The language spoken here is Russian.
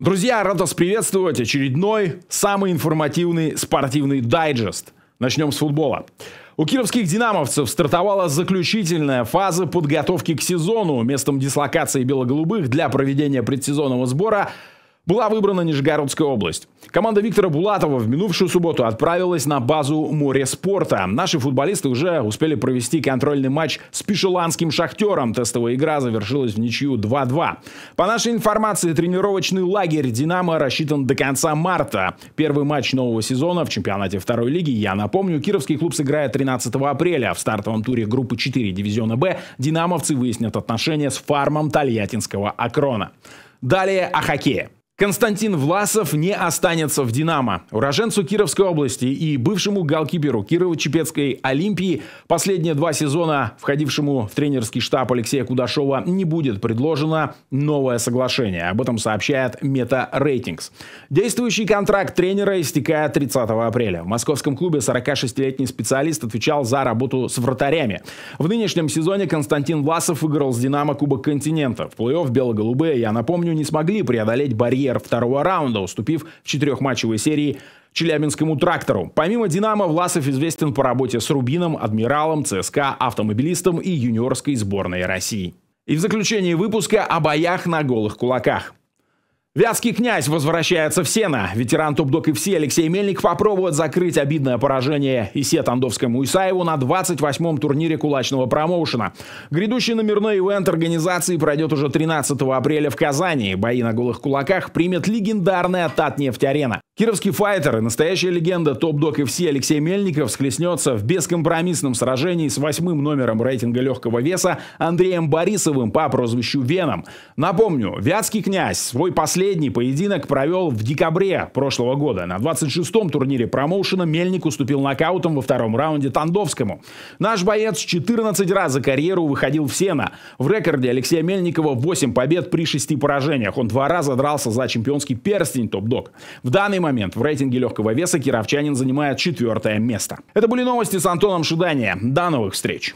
Друзья, рад вас приветствовать. Очередной самый информативный спортивный дайджест. Начнем с футбола. У кировских «Динамовцев» стартовала заключительная фаза подготовки к сезону. Местом дислокации белоголубых для проведения предсезонного сбора – была выбрана Нижегородская область. Команда Виктора Булатова в минувшую субботу отправилась на базу «Море спорта». Наши футболисты уже успели провести контрольный матч с пишеланским «Шахтером». Тестовая игра завершилась в ничью 2-2. По нашей информации, тренировочный лагерь «Динамо» рассчитан до конца марта. Первый матч нового сезона в чемпионате второй лиги, я напомню, кировский клуб сыграет 13 апреля. В стартовом туре группы 4 дивизиона «Б» «Динамовцы» выяснят отношения с фармом тольяттинского «Акрона». Далее о хоккее. Константин Власов не останется в «Динамо». Уроженцу Кировской области и бывшему голкиперу Кирово-Чепецкой «Олимпии» последние два сезона, входившему в тренерский штаб Алексея Кудашова, не будет предложено новое соглашение. Об этом сообщает Мета Рейтингс. Действующий контракт тренера истекает 30 апреля. В московском клубе 46-летний специалист отвечал за работу с вратарями. В нынешнем сезоне Константин Власов выиграл с «Динамо» Кубок континента. В плей-офф бело-голубые, я напомню, не смогли преодолеть барьер премьер второго раунда, уступив в четырехматчевой серии Челябинскому трактору. Помимо «Динамо», Власов известен по работе с «Рубином», «Адмиралом», «ЦСКА», «Автомобилистом» и юниорской сборной России. И в заключении выпуска о боях на голых кулаках. Вязкий князь возвращается в Сено. Ветеран Тупдок и все Алексей Мельник попробует закрыть обидное поражение Исе Тандовскому Исаеву на 28-м турнире кулачного промоушена. Грядущий номерной ивент организации пройдет уже 13 апреля в Казани. Бои на голых кулаках примет легендарная Татнефть-арена. Кировский файтер и настоящая легенда топ-док и все Алексей Мельников схлестнется в бескомпромиссном сражении с восьмым номером рейтинга легкого веса Андреем Борисовым по прозвищу Веном. Напомню, Вятский князь свой последний поединок провел в декабре прошлого года. На 26-м турнире промоушена Мельник уступил нокаутом во втором раунде Тандовскому. Наш боец 14 раз за карьеру выходил в сено. В рекорде Алексея Мельникова 8 побед при 6 поражениях. Он два раза дрался за чемпионский перстень топ-док. В данный момент момент в рейтинге легкого веса кировчанин занимает четвертое место. Это были новости с Антоном Шуданием. До новых встреч!